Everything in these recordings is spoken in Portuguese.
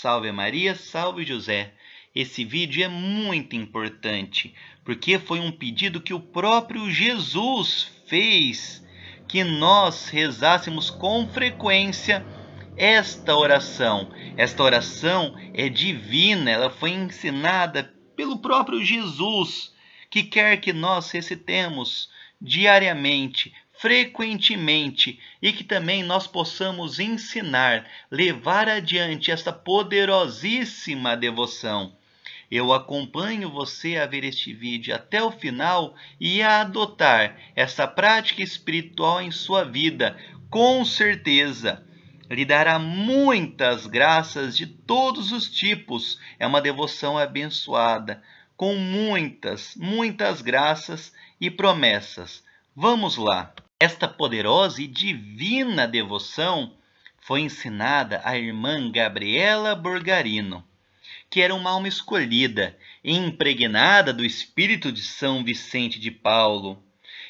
salve Maria, salve José. Esse vídeo é muito importante, porque foi um pedido que o próprio Jesus fez que nós rezássemos com frequência esta oração. Esta oração é divina, ela foi ensinada pelo próprio Jesus, que quer que nós recitemos diariamente frequentemente e que também nós possamos ensinar, levar adiante esta poderosíssima devoção. Eu acompanho você a ver este vídeo até o final e a adotar essa prática espiritual em sua vida, com certeza. Lhe dará muitas graças de todos os tipos. É uma devoção abençoada, com muitas, muitas graças e promessas. Vamos lá! Esta poderosa e divina devoção foi ensinada à irmã Gabriela Borgarino, que era uma alma escolhida e impregnada do espírito de São Vicente de Paulo.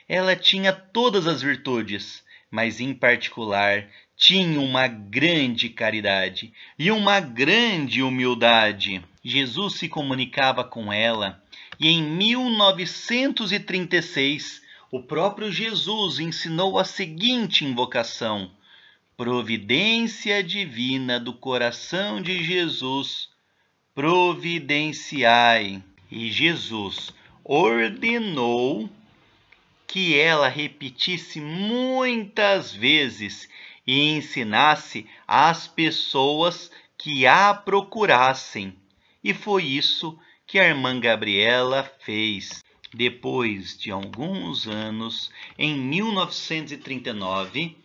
Ela tinha todas as virtudes, mas em particular tinha uma grande caridade e uma grande humildade. Jesus se comunicava com ela e em 1936 o próprio Jesus ensinou a seguinte invocação: Providência divina do coração de Jesus, providenciai. E Jesus ordenou que ela repetisse muitas vezes e ensinasse às pessoas que a procurassem. E foi isso que a irmã Gabriela fez. Depois de alguns anos, em 1939,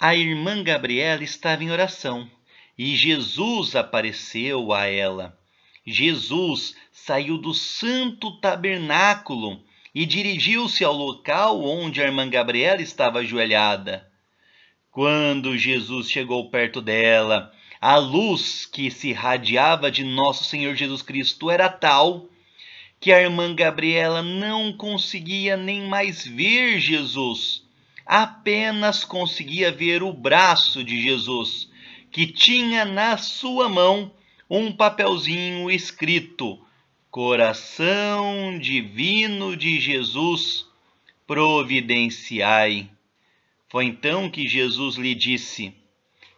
a irmã Gabriela estava em oração e Jesus apareceu a ela. Jesus saiu do santo tabernáculo e dirigiu-se ao local onde a irmã Gabriela estava ajoelhada. Quando Jesus chegou perto dela, a luz que se irradiava de nosso Senhor Jesus Cristo era tal que a irmã Gabriela não conseguia nem mais ver Jesus, apenas conseguia ver o braço de Jesus, que tinha na sua mão um papelzinho escrito: Coração Divino de Jesus, providenciai. Foi então que Jesus lhe disse: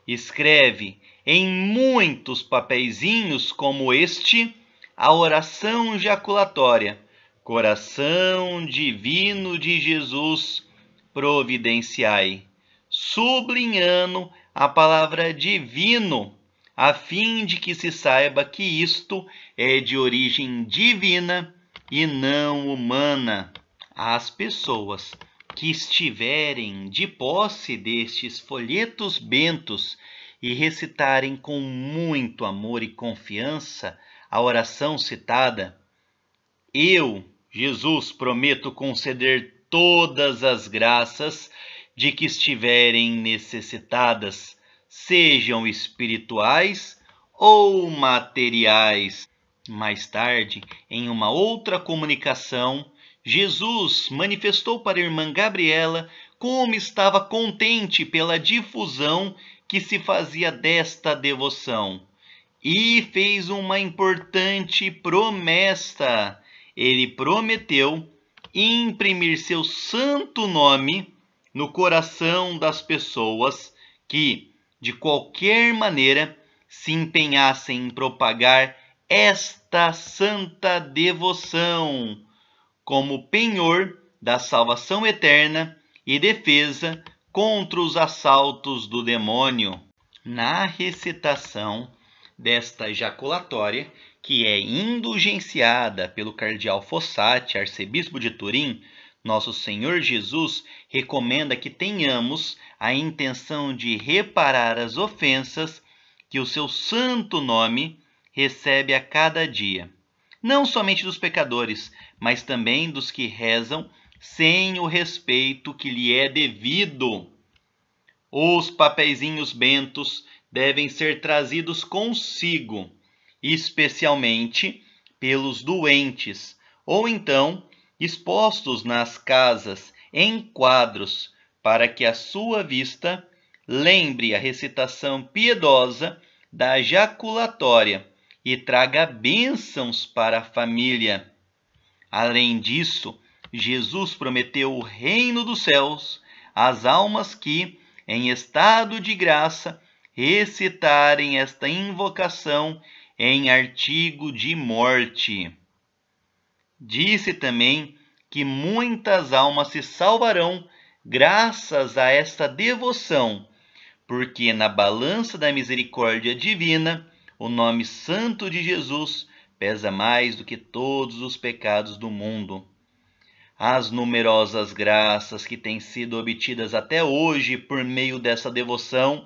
Escreve em muitos papeizinhos como este a oração jaculatória. Coração divino de Jesus, providenciai. Sublinhando a palavra divino, a fim de que se saiba que isto é de origem divina e não humana. As pessoas que estiverem de posse destes folhetos bentos e recitarem com muito amor e confiança a oração citada, eu, Jesus, prometo conceder todas as graças de que estiverem necessitadas, sejam espirituais ou materiais. Mais tarde, em uma outra comunicação, Jesus manifestou para a irmã Gabriela como estava contente pela difusão que se fazia desta devoção e fez uma importante promessa. Ele prometeu imprimir seu santo nome no coração das pessoas que, de qualquer maneira, se empenhassem em propagar esta santa devoção como penhor da salvação eterna e defesa contra os assaltos do demônio. Na recitação desta ejaculatória que é indulgenciada pelo cardeal Fossati, arcebispo de Turim, nosso Senhor Jesus recomenda que tenhamos a intenção de reparar as ofensas que o seu santo nome recebe a cada dia, não somente dos pecadores, mas também dos que rezam sem o respeito que lhe é devido. Os papeizinhos bentos devem ser trazidos consigo, especialmente pelos doentes, ou então expostos nas casas em quadros, para que a sua vista lembre a recitação piedosa da jaculatória e traga bênçãos para a família. Além disso, Jesus prometeu o reino dos céus às almas que, em estado de graça, recitarem esta invocação em artigo de morte. Disse também que muitas almas se salvarão graças a esta devoção, porque na balança da misericórdia divina, o nome santo de Jesus pesa mais do que todos os pecados do mundo. As numerosas graças que têm sido obtidas até hoje por meio dessa devoção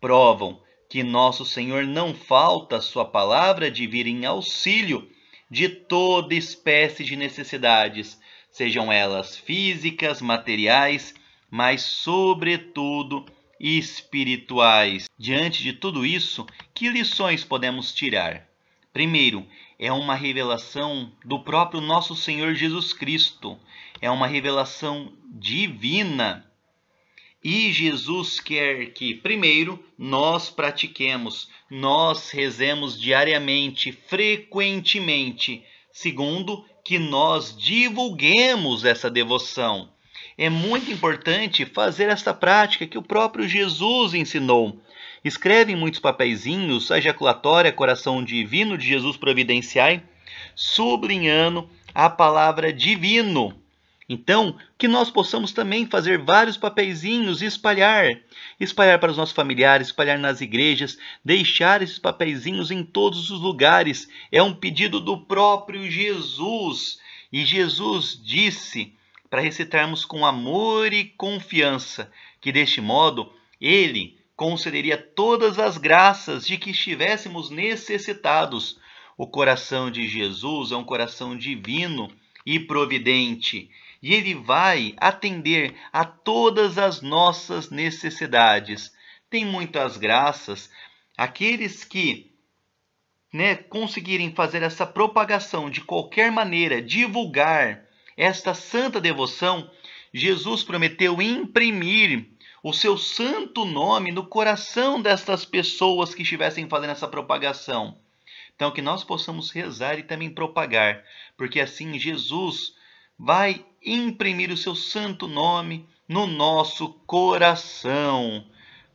provam que nosso Senhor não falta a sua palavra de vir em auxílio de toda espécie de necessidades, sejam elas físicas, materiais, mas sobretudo espirituais. Diante de tudo isso, que lições podemos tirar? Primeiro, é uma revelação do próprio nosso Senhor Jesus Cristo. É uma revelação divina e Jesus quer que, primeiro, nós pratiquemos, nós rezemos diariamente, frequentemente. Segundo, que nós divulguemos essa devoção. É muito importante fazer essa prática que o próprio Jesus ensinou. Escreve em muitos papeizinhos a ejaculatória Coração Divino de Jesus Providenciai, sublinhando a palavra divino então, que nós possamos também fazer vários papeizinhos e espalhar. Espalhar para os nossos familiares, espalhar nas igrejas, deixar esses papeizinhos em todos os lugares. É um pedido do próprio Jesus. E Jesus disse para recitarmos com amor e confiança, que deste modo ele concederia todas as graças de que estivéssemos necessitados. O coração de Jesus é um coração divino e providente e Ele vai atender a todas as nossas necessidades. Tem muitas graças. Aqueles que né, conseguirem fazer essa propagação de qualquer maneira, divulgar esta santa devoção, Jesus prometeu imprimir o seu santo nome no coração destas pessoas que estivessem fazendo essa propagação. Então, que nós possamos rezar e também propagar, porque assim Jesus vai imprimir o seu santo nome no nosso coração.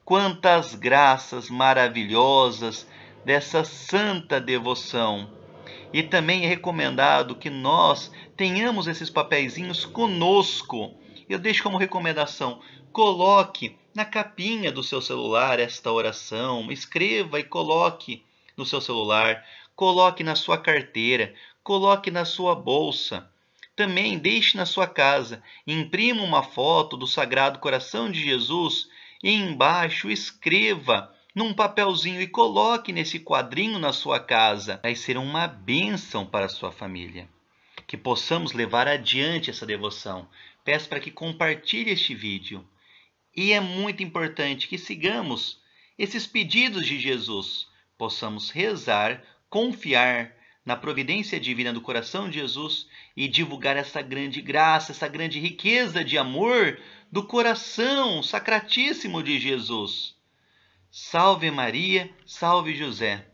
Quantas graças maravilhosas dessa santa devoção! E também é recomendado que nós tenhamos esses papeizinhos conosco. Eu deixo como recomendação: coloque na capinha do seu celular esta oração, escreva e coloque no seu celular, coloque na sua carteira, coloque na sua bolsa. Também deixe na sua casa, imprima uma foto do Sagrado Coração de Jesus e embaixo escreva num papelzinho e coloque nesse quadrinho na sua casa. Vai ser uma bênção para a sua família. Que possamos levar adiante essa devoção. Peço para que compartilhe este vídeo. E é muito importante que sigamos esses pedidos de Jesus. Possamos rezar, confiar, na providência divina do coração de Jesus e divulgar essa grande graça, essa grande riqueza de amor do coração sacratíssimo de Jesus. Salve Maria, salve José.